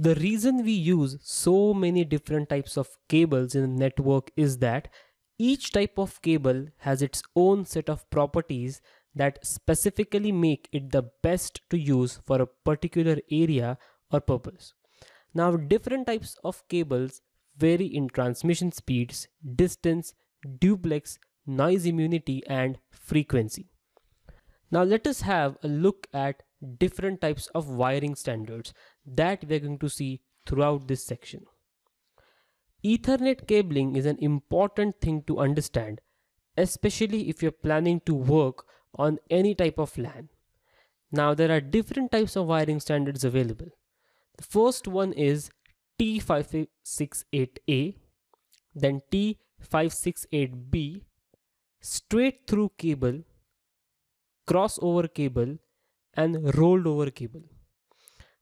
The reason we use so many different types of cables in a network is that each type of cable has its own set of properties that specifically make it the best to use for a particular area or purpose. Now, different types of cables vary in transmission speeds, distance, duplex, noise immunity, and frequency. Now, let us have a look at different types of wiring standards that we're going to see throughout this section. Ethernet cabling is an important thing to understand, especially if you're planning to work on any type of LAN. Now there are different types of wiring standards available. The first one is T568A, then T568B, straight through cable, crossover cable and rolled over cable.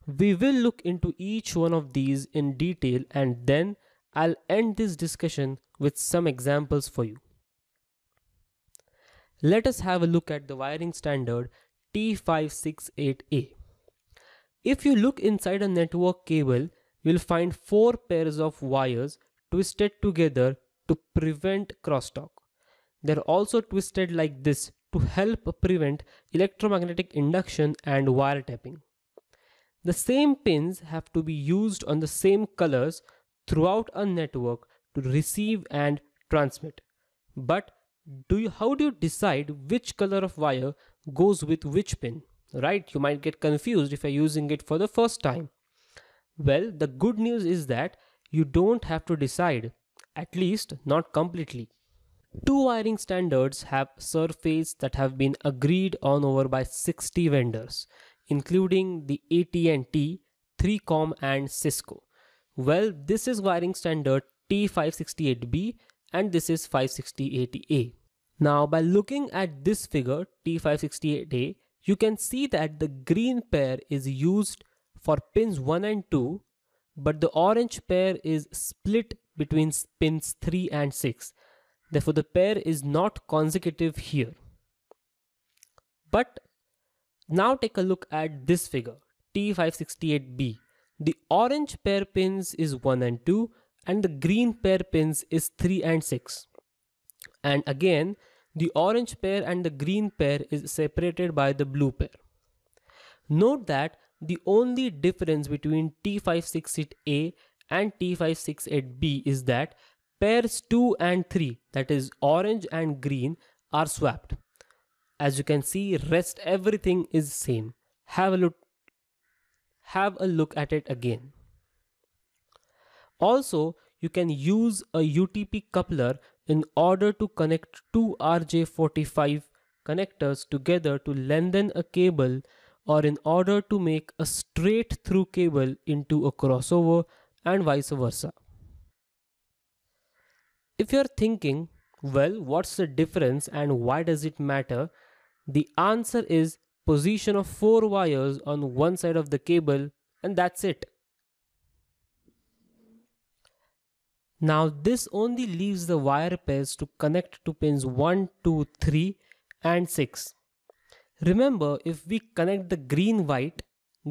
We will look into each one of these in detail and then I'll end this discussion with some examples for you. Let us have a look at the wiring standard T568A. If you look inside a network cable, you'll find four pairs of wires twisted together to prevent crosstalk. They're also twisted like this to help prevent electromagnetic induction and wire tapping. The same pins have to be used on the same colors throughout a network to receive and transmit. But do you, how do you decide which color of wire goes with which pin? Right, you might get confused if you're using it for the first time. Well, the good news is that you don't have to decide, at least not completely. Two wiring standards have surfaces that have been agreed on over by 60 vendors including the AT&T, 3Com and Cisco. Well, this is wiring standard T568B and this is 568A. Now by looking at this figure T568A, you can see that the green pair is used for pins 1 and 2, but the orange pair is split between pins 3 and 6. Therefore the pair is not consecutive here. But now take a look at this figure, T568B. The orange pair pins is 1 and 2 and the green pair pins is 3 and 6. And again, the orange pair and the green pair is separated by the blue pair. Note that the only difference between T568A and T568B is that pairs 2 and 3, that is orange and green, are swapped as you can see rest everything is same have a look have a look at it again also you can use a utp coupler in order to connect two rj45 connectors together to lengthen a cable or in order to make a straight through cable into a crossover and vice versa if you're thinking well what's the difference and why does it matter the answer is position of four wires on one side of the cable and that's it. Now this only leaves the wire pairs to connect to pins 1, 2, 3 and 6. Remember if we connect the green white,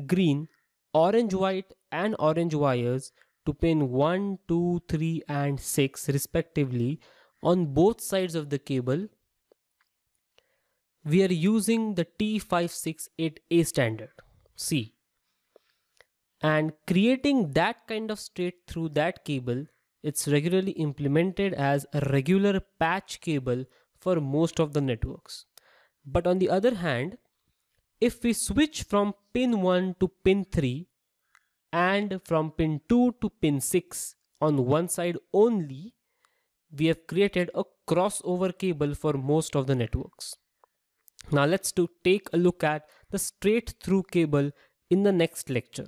green, orange white and orange wires to pin 1, 2, 3 and 6 respectively on both sides of the cable we are using the T568A standard, C. And creating that kind of state through that cable, it's regularly implemented as a regular patch cable for most of the networks. But on the other hand, if we switch from pin 1 to pin 3 and from pin 2 to pin 6 on one side only, we have created a crossover cable for most of the networks. Now let's to take a look at the straight through cable in the next lecture.